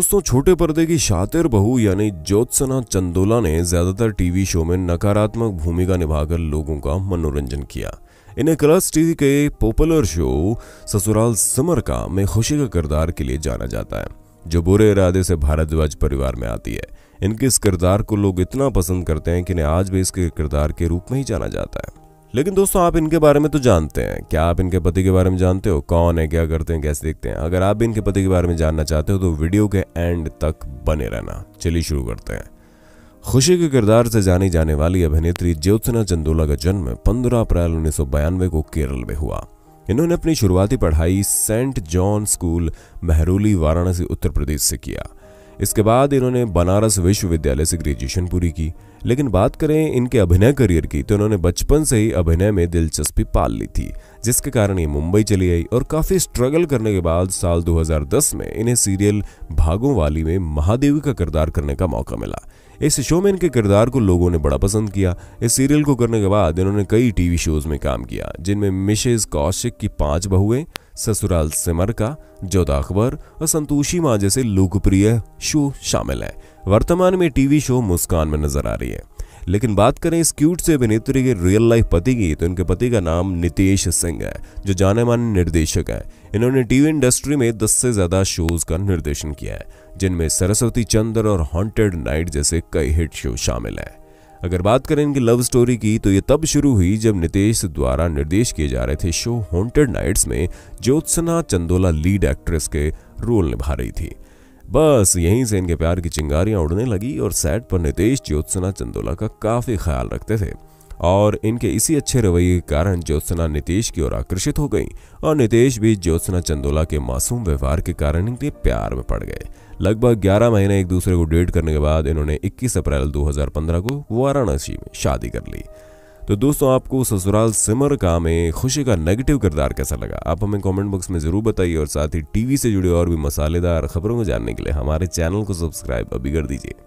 दोस्तों छोटे पर्दे की शातिर बहू यानी ज्योत्सना चंदोला ने ज्यादातर टीवी शो में नकारात्मक भूमिका निभाकर लोगों का मनोरंजन किया इन्हें कलर्स टीवी के पॉपुलर शो ससुराल समर का में खुशी का किरदार के लिए जाना जाता है जो बुरे इरादे से भारद्वाज परिवार में आती है इनके इस किरदार को लोग इतना पसंद करते हैं कि इन्हें आज भी इसके किरदार के रूप में ही जाना जाता है लेकिन दोस्तों आप इनके बारे में तो जानते हैं क्या आप इनके पति के बारे में जानते हो कौन है क्या करते हैं कैसे देखते हैं अगर आप भी इनके पति के बारे में जानना चाहते हो तो वीडियो के एंड तक बने रहना चलिए शुरू करते हैं खुशी के किरदार से जानी जाने वाली अभिनेत्री ज्योत्सना चंदोला का जन्म 15 अप्रैल उन्नीस को केरल में हुआ इन्होंने अपनी शुरुआती पढ़ाई Saint John school Mehrauli Varanasi Uttar Pradesh से किया इसके बाद इन्होंने बनारस विश्वविद्यालय से ग्रेजुएशन पूरी की लेकिन बात करें इनके अभिनय करियर की तो इन्होंने बचपन से ही अभिनय में दिलचस्पी पाल ली थी जिसके कारण ये मुंबई चली आई और काफ़ी स्ट्रगल करने के बाद साल 2010 में इन्हें सीरियल भागों वाली में महादेवी का किरदार करने का मौका मिला इस शो में इनके किरदार को लोगों ने बड़ा पसंद किया इस सीरियल को करने के बाद इन्होंने कई टीवी शोज में काम किया जिनमें मिशेज कौशिक की पांच बहुएं ससुराल सिमर का जोधा अकबर और संतोषी माँ जैसे लोकप्रिय शो शामिल हैं वर्तमान में टीवी शो मुस्कान में नजर आ रही है लेकिन बात करें इस क्यूट से अभिनेत्री के रियल लाइफ पति की तो इनके पति का नाम नितेश सिंह है जो जाने माने निर्देशक है इन्होंने टीवी इंडस्ट्री में 10 से ज्यादा शोज का निर्देशन किया है जिनमें सरस्वती चंद्र और हॉन्टेड नाइट जैसे कई हिट शो शामिल हैं अगर बात करें इनकी लव स्टोरी की तो ये तब शुरू हुई जब नितेश द्वारा निर्देश किए जा रहे थे शो हॉन्टेड नाइट्स में ज्योत्सना चंदोला लीड एक्ट्रेस के रोल निभा रही थी बस यहीं से इनके प्यार की चिंगारियां उड़ने लगी और सेट पर नितेश ज्योत्सना चंदोला का काफी ख्याल रखते थे और इनके इसी अच्छे रवैये के कारण ज्योत्सना नितेश की ओर आकर्षित हो गई और नितेश भी ज्योत्सना चंदोला के मासूम व्यवहार के कारण इनके प्यार में पड़ गए लगभग 11 महीने एक दूसरे को डेट करने के बाद इन्होंने 21 अप्रैल 2015 को वाराणसी में शादी कर ली तो दोस्तों आपको ससुराल सिमर का में खुशी का नेगेटिव किरदार कैसा लगा आप हमें कमेंट बॉक्स में ज़रूर बताइए और साथ ही टीवी से जुड़े और भी मसालेदार खबरों को जानने के लिए हमारे चैनल को सब्सक्राइब अभी कर दीजिए